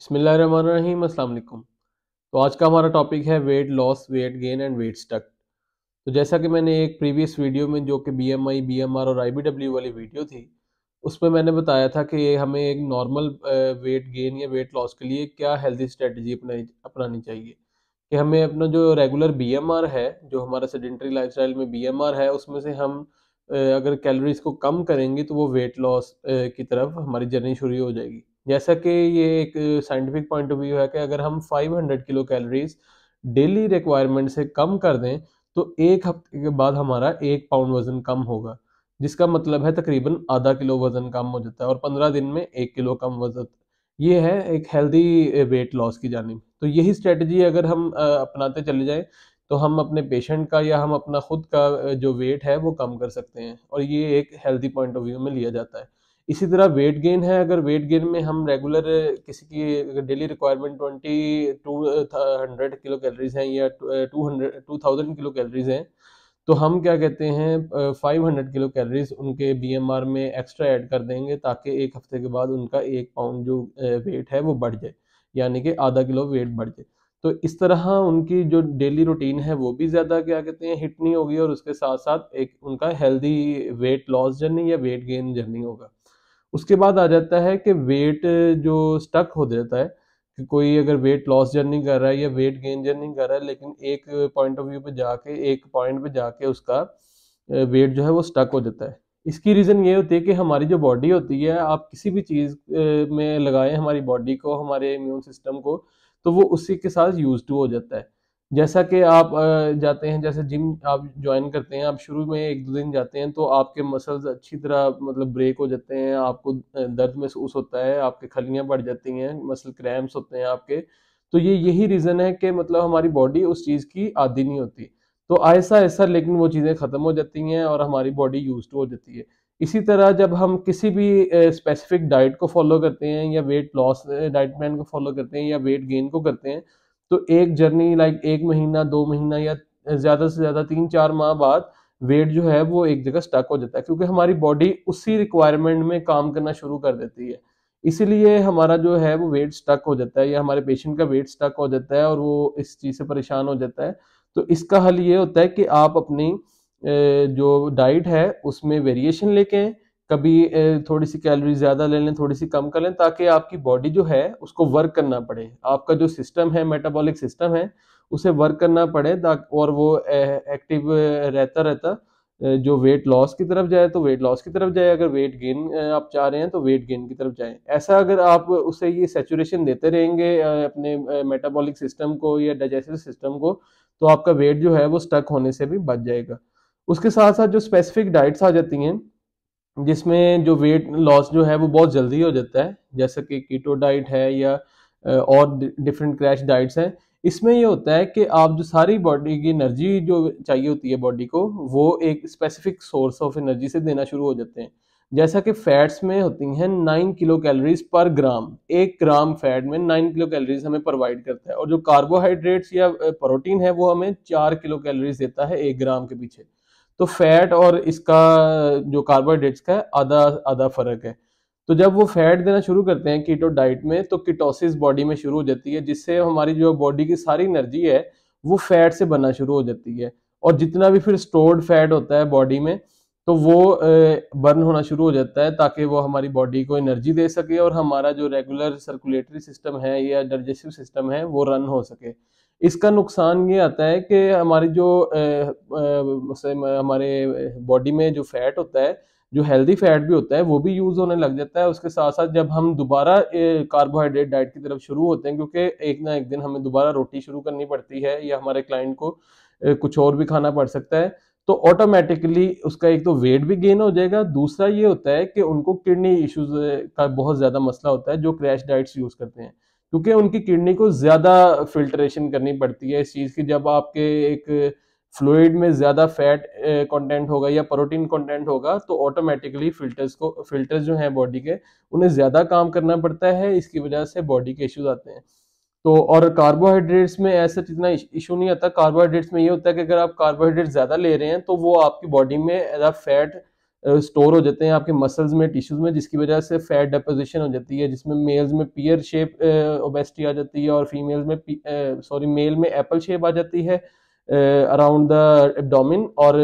बसमीम अल्लाम तो आज का हमारा टॉपिक है weight loss weight gain and weight stuck तो जैसा कि मैंने एक प्रीवियस वीडियो में जो कि B M I B M R और आई बी डब्ल्यू वाली वीडियो थी उसमें मैंने बताया था कि हमें एक नॉर्मल वेट गेन या वेट लॉस के लिए क्या हेल्दी स्ट्रेटजी अपनाई अपनानी चाहिए कि हमें अपना जो रेगुलर बी एम आर है जो हमारा सेडेंट्री लाइफ स्टाइल में बी एम आर है उसमें से हम अगर कैलोरीज को कम करेंगे तो वो वेट लॉस की तरफ हमारी जर्नी शुरू हो जाएगी जैसा कि ये एक साइंटिफिक पॉइंट ऑफ व्यू है कि अगर हम 500 किलो कैलोरीज डेली रिक्वायरमेंट से कम कर दें तो एक हफ्ते के बाद हमारा एक पाउंड वजन कम होगा जिसका मतलब है तकरीबन आधा किलो वजन कम हो जाता है और पंद्रह दिन में एक किलो कम वजन ये है एक हेल्दी वेट लॉस की जानी तो यही स्ट्रेटजी अगर हम अपनाते चले जाएं तो हम अपने पेशेंट का या हम अपना खुद का जो वेट है वो कम कर सकते हैं और ये एक हेल्दी पॉइंट ऑफ व्यू में लिया जाता है इसी तरह वेट गेन है अगर वेट गेन में हम रेगुलर किसी की daily requirement twenty two hundred kilo calories हैं या two hundred two thousand kilo calories हैं तो हम क्या कहते हैं फाइव हंड्रेड किलो कैलरीज उनके बीएमआर में एक्स्ट्रा ऐड कर देंगे ताकि एक हफ्ते के बाद उनका एक पाउंड जो वेट है वो बढ़ जाए यानी कि आधा किलो वेट बढ़ जाए तो इस तरह उनकी जो डेली रूटीन है वो भी ज़्यादा क्या कहते हैं हिट नहीं होगी और उसके साथ साथ एक उनका हेल्दी वेट लॉस जर्नी या वेट गेन जर्नी होगा उसके बाद आ जाता है कि वेट जो स्टक हो जाता है कि कोई अगर वेट लॉस जर्नी कर रहा है या वेट गेन जर्नी कर रहा है लेकिन एक पॉइंट ऑफ व्यू पे जाके एक पॉइंट पे जाके उसका वेट जो है वो स्टक हो जाता है इसकी रीज़न ये होती है कि हमारी जो बॉडी होती है आप किसी भी चीज़ में लगाएं हमारी बॉडी को हमारे इम्यून सिस्टम को तो वो उसी के साथ यूज टू हो जाता है जैसा कि आप जाते हैं जैसे जिम आप ज्वाइन करते हैं आप शुरू में एक दो दिन जाते हैं तो आपके मसल्स अच्छी तरह मतलब ब्रेक हो जाते हैं आपको दर्द महसूस होता है आपके खलियाँ बढ़ जाती हैं मसल क्रैम्स होते हैं आपके तो ये यही रीज़न है कि मतलब हमारी बॉडी उस चीज़ की आदि नहीं होती तो ऐसा आहिस्ता लेकिन वो चीज़ें ख़त्म हो जाती हैं और हमारी बॉडी यूज हो जाती है इसी तरह जब हम किसी भी स्पेसिफिक डाइट को फॉलो करते हैं या वेट लॉस डाइट प्लान को फॉलो करते हैं या वेट गेन को करते हैं तो एक जर्नी लाइक एक महीना दो महीना या ज़्यादा से ज़्यादा तीन चार माह बाद वेट जो है वो एक जगह स्टक हो जाता है क्योंकि हमारी बॉडी उसी रिक्वायरमेंट में काम करना शुरू कर देती है इसीलिए हमारा जो है वो वेट स्टक हो जाता है या हमारे पेशेंट का वेट स्टक हो जाता है और वो इस चीज़ से परेशान हो जाता है तो इसका हल ये होता है कि आप अपनी जो डाइट है उसमें वेरिएशन लेके आए कभी थोड़ी सी कैलोरी ज़्यादा ले लें थोड़ी सी कम कर लें ताकि आपकी बॉडी जो है उसको वर्क करना पड़े आपका जो सिस्टम है मेटाबॉलिक सिस्टम है उसे वर्क करना पड़े और वो एक्टिव रहता रहता जो वेट लॉस की तरफ जाए तो वेट लॉस की तरफ जाए अगर वेट गेन आप चाह रहे हैं तो वेट गेन की तरफ जाए ऐसा अगर आप उसे ये सेचुरेशन देते रहेंगे अपने मेटाबॉलिक सिस्टम को या डाइजेस्टिव सिस्टम को तो आपका वेट जो है वो स्टक होने से भी बच जाएगा उसके साथ साथ जो स्पेसिफिक डाइट्स आ जाती हैं जिसमें जो वेट लॉस जो है वो बहुत जल्दी हो जाता है जैसा कि कीटो डाइट है या और डिफरेंट क्रैश डाइट्स हैं इसमें ये होता है कि आप जो सारी बॉडी की एनर्जी जो चाहिए होती है बॉडी को वो एक स्पेसिफिक सोर्स ऑफ एनर्जी से देना शुरू हो जाते हैं जैसा कि फैट्स में होती हैं नाइन किलो कैलोरीज पर ग्राम एक ग्राम फैट में नाइन किलो कैलोरीज हमें प्रोवाइड करता है और जो कार्बोहाइड्रेट्स या प्रोटीन है वो हमें चार किलो कैलोरीज देता है एक ग्राम के पीछे तो फैट और इसका जो कार्बोहाइड्रेट्स का आधा आधा फर्क है तो जब वो फैट देना शुरू करते हैं कीटो डाइट में तो कीटोसिस बॉडी में शुरू हो जाती है जिससे हमारी जो बॉडी की सारी एनर्जी है वो फैट से बनना शुरू हो जाती है और जितना भी फिर स्टोर्ड फैट होता है बॉडी में तो वो बर्न होना शुरू हो जाता है ताकि वो हमारी बॉडी को एनर्जी दे सके और हमारा जो रेगुलर सर्कुलेटरी सिस्टम है या डाइजेस्टिव सिस्टम है वो रन हो सके इसका नुकसान ये आता है कि हमारी जो हमारे बॉडी में जो फैट होता है जो हेल्दी फैट भी होता है वो भी यूज़ होने लग जाता है उसके साथ साथ जब हम दोबारा कार्बोहाइड्रेट डाइट की तरफ शुरू होते हैं क्योंकि एक ना एक दिन हमें दोबारा रोटी शुरू करनी पड़ती है या हमारे क्लाइंट को कुछ और भी खाना पड़ सकता है तो ऑटोमेटिकली उसका एक तो वेट भी गेन हो जाएगा दूसरा ये होता है कि उनको किडनी इश्यूज का बहुत ज़्यादा मसला होता है जो क्रैश डाइट्स यूज़ करते हैं क्योंकि उनकी किडनी को ज़्यादा फिल्ट्रेशन करनी पड़ती है इस चीज़ की जब आपके एक फ्लूड में ज़्यादा फैट कंटेंट होगा या प्रोटीन कंटेंट होगा तो ऑटोमेटिकली फिल्टर्स को फिल्टर्स जो हैं बॉडी के उन्हें ज़्यादा काम करना पड़ता है इसकी वजह से बॉडी के इश्यूज आते हैं तो और कार्बोहाइड्रेट्स में ऐसा इतना इशू नहीं आता कार्बोहाइड्रेट्स में ये होता है कि अगर आप कार्बोहाइड्रेट ज़्यादा ले रहे हैं तो वो आपकी बॉडी में एज आ फैट स्टोर हो जाते हैं आपके मसल्स में टिश्यूज में जिसकी वजह से फैट डेपोजिशन हो जाती है जिसमें मेल्स में पियर शेप ओबेसिटी आ जाती है और फीमेल्स में सॉरी मेल में एप्पल शेप आ जाती है अराउंड द एबडोमिन और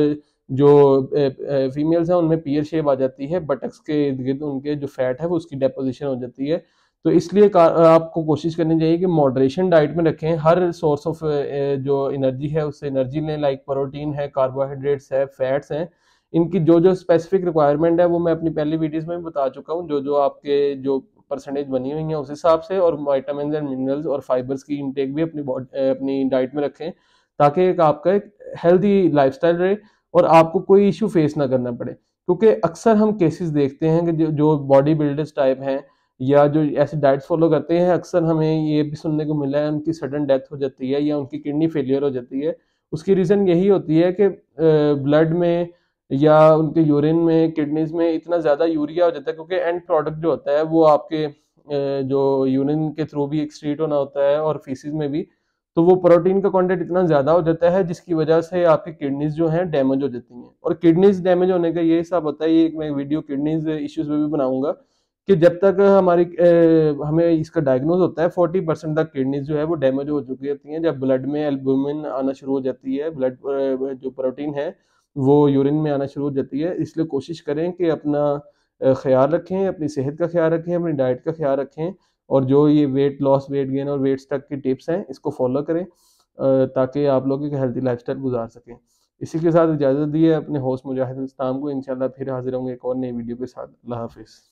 जो फीमेल्स हैं उनमें पियर शेप आ जाती है बटक्स के गिर्द उनके जो फैट है वो उसकी डेपोजिशन हो जाती है तो इसलिए आपको कोशिश करनी चाहिए कि मॉडरेशन डाइट में रखें हर सोर्स ऑफ जो एनर्जी है उससे एनर्जी लें लाइक प्रोटीन है कार्बोहाइड्रेट्स है फैट्स हैं इनकी जो जो स्पेसिफिक रिक्वायरमेंट है वो मैं अपनी पहली वीडियोस में बता चुका हूँ जो जो आपके जो परसेंटेज बनी हुई हैं उस हिसाब से और वाइटामिन एंड मिनरल्स और फाइबर्स की इनटेक भी अपनी अपनी डाइट में रखें ताकि एक आपका एक हेल्दी लाइफ रहे और आपको कोई इशू फेस ना करना पड़े क्योंकि अक्सर हम केसेस देखते हैं कि जो बॉडी बिल्डर्स टाइप हैं या जो ऐसे डाइट्स फॉलो करते हैं अक्सर हमें ये भी सुनने को मिला है उनकी सडन डेथ हो जाती है या उनकी किडनी फेलियर हो जाती है उसकी रीज़न यही होती है कि ब्लड में या उनके यूरिन में किडनीज में इतना ज़्यादा यूरिया हो जाता है क्योंकि एंड प्रोडक्ट जो होता है वो आपके जो यूरिन के थ्रू भी एक्सट्रीट होना होता है और फीसिस में भी तो वो प्रोटीन का कंटेंट इतना ज़्यादा हो जाता है जिसकी वजह से आपकी किडनीज जो हैं डैमेज हो जाती हैं और किडनीज डैमेज होने का ये हिसाब होता है ये मैं वीडियो किडनीज इश्यूज़ में भी बनाऊँगा कि जब तक हमारी ए, हमें इसका डायग्नोज होता है फोर्टी परसेंट तक किडनीज जो है वो डैमेज हो चुकी होती हैं जब ब्लड में एल्बुमिन आना शुरू हो जाती है ब्लड जो प्रोटीन है वो यूरिन में आना शुरू हो जाती है इसलिए कोशिश करें कि अपना ख्याल रखें अपनी सेहत का ख्याल रखें अपनी डाइट का ख्याल रखें और जो ये वेट लॉस वेट गेन और वेट स्टक की टिप्स हैं इसको फॉलो करें ताकि आप लोग एक हेल्थी लाइफ गुजार सकें इसी के साथ इजाज़त दी है अपने होस्ट मुजाहिद इस्लाम को इनशाला फिर हाजिर होंगे एक और नई वीडियो के साथ अल्लाह हाफिज़